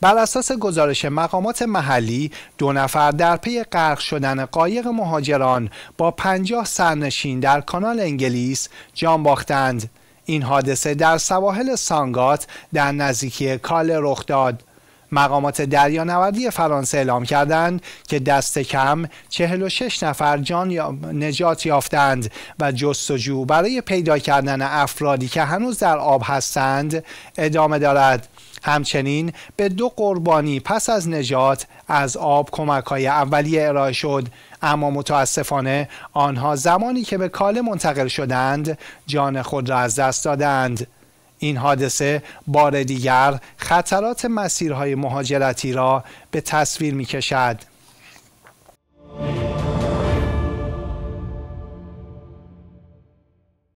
بر اساس گزارش مقامات محلی دو نفر در پی غرق شدن قایق مهاجران با پنجاه سرنشین در کانال انگلیس جان باختند این حادثه در سواحل سانگات در نزدیکی کال رخ داد مقامات نوردی فرانسه اعلام کردند که دست کم 46 نفر جان نجات یافتند و جستجو برای پیدا کردن افرادی که هنوز در آب هستند ادامه دارد همچنین به دو قربانی پس از نجات از آب کمک های اولیه ارائه شد اما متاسفانه آنها زمانی که به کاله منتقل شدند جان خود را از دست دادند این حادثه بار دیگر خطرات مسیرهای مهاجرتی را به تصویر می کشد.